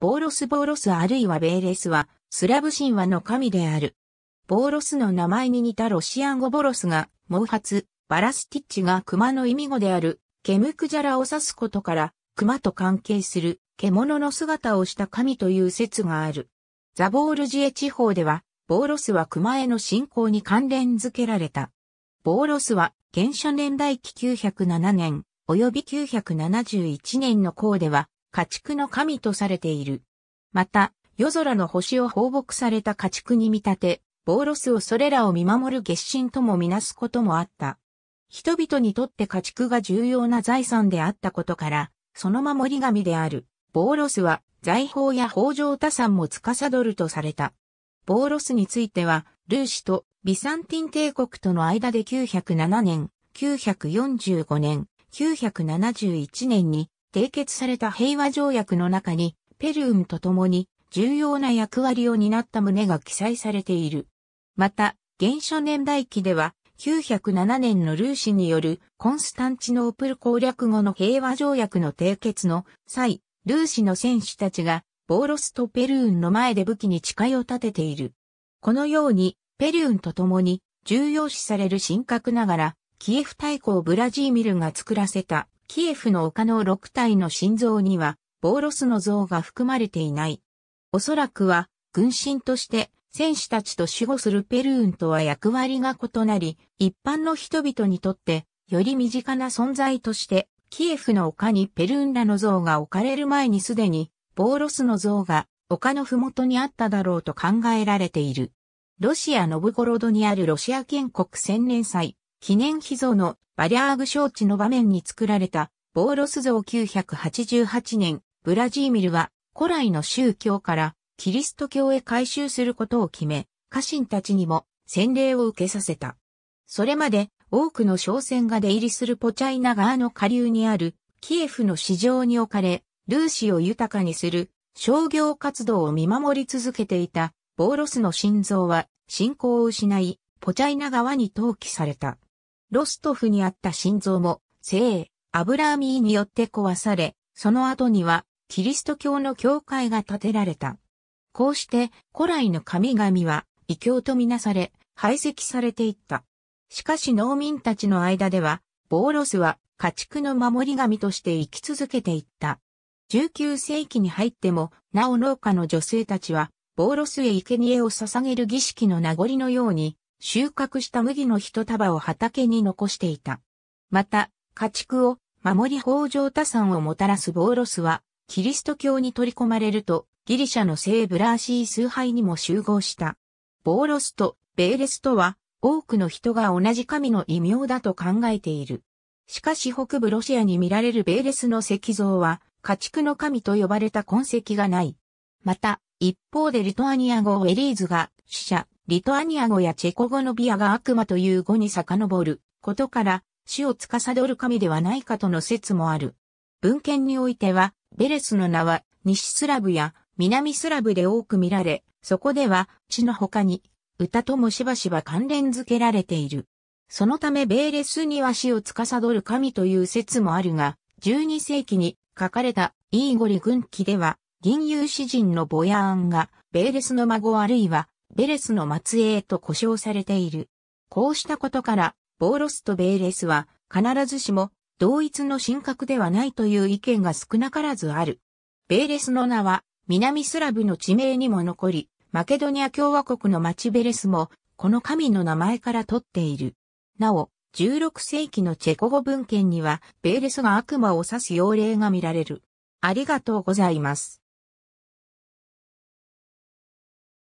ボーロスボーロスあるいはベーレスは、スラブ神話の神である。ボーロスの名前に似たロシアン語ボロスが、毛髪、バラスティッチが熊の意味語である、ケムクジャラを指すことから、熊と関係する、獣の姿をした神という説がある。ザボールジエ地方では、ボーロスは熊への信仰に関連づけられた。ボーロスは、原初年代期907年、及び971年の項では、家畜の神とされている。また、夜空の星を放牧された家畜に見立て、ボーロスをそれらを見守る月神ともみなすこともあった。人々にとって家畜が重要な財産であったことから、その守り神である、ボーロスは財宝や法上多産も司るとされた。ボーロスについては、ルーシとビサンティン帝国との間で907年、945年、971年に締結された平和条約の中に、ペルームと共に重要な役割を担った旨が記載されている。また、原初年代記では、907年のルーシによるコンスタンチノープル攻略後の平和条約の締結の際、ルーシの戦士たちがボーロスとペルーンの前で武器に誓いを立てている。このように、ペルーンと共に重要視される神格ながら、キエフ大公ブラジーミルが作らせたキエフの丘の6体の心臓には、ボーロスの像が含まれていない。おそらくは、軍神として、戦士たちと守護するペルーンとは役割が異なり、一般の人々にとって、より身近な存在として、キエフの丘にペルーンらの像が置かれる前にすでに、ボーロスの像が丘のふもとにあっただろうと考えられている。ロシアノブゴロドにあるロシア建国千年祭、記念秘蔵のバリャーグ招致の場面に作られたボーロス像988年、ブラジーミルは古来の宗教からキリスト教へ改宗することを決め、家臣たちにも洗礼を受けさせた。それまで多くの商船が出入りするポチャイナ川の下流にあるキエフの市場に置かれ、ルーシを豊かにする商業活動を見守り続けていたボーロスの心臓は信仰を失い、ポチャイナ川に投棄された。ロストフにあった心臓も、聖、アブラーミーによって壊され、その後には、キリスト教の教会が建てられた。こうして、古来の神々は、異教とみなされ、排斥されていった。しかし農民たちの間では、ボーロスは家畜の守り神として生き続けていった。19世紀に入っても、なお農家の女性たちは、ボーロスへ生贄を捧げる儀式の名残のように、収穫した麦の一束を畑に残していた。また、家畜を守り北条多産をもたらすボーロスは、キリスト教に取り込まれると、ギリシャの聖ブラーシー崇拝にも集合した。ボーロスとベーレスとは、多くの人が同じ神の異名だと考えている。しかし北部ロシアに見られるベーレスの石像は、家畜の神と呼ばれた痕跡がない。また、一方でリトアニア語エリーズが、死者、リトアニア語やチェコ語のビアが悪魔という語に遡ることから、死を司る神ではないかとの説もある。文献においては、ベレスの名は西スラブや南スラブで多く見られ、そこでは地の他に歌ともしばしば関連づけられている。そのためベーレスには死を司る神という説もあるが、12世紀に書かれたイーゴリ軍記では、銀融詩人のボヤーンがベーレスの孫あるいはベレスの末裔と呼称されている。こうしたことから、ボーロスとベーレスは必ずしも同一の神格ではないという意見が少なからずある。ベーレスの名は南スラブの地名にも残り、マケドニア共和国の町ベレスもこの神の名前から取っている。なお、16世紀のチェコ語文献にはベーレスが悪魔を指す妖霊が見られる。ありがとうございます。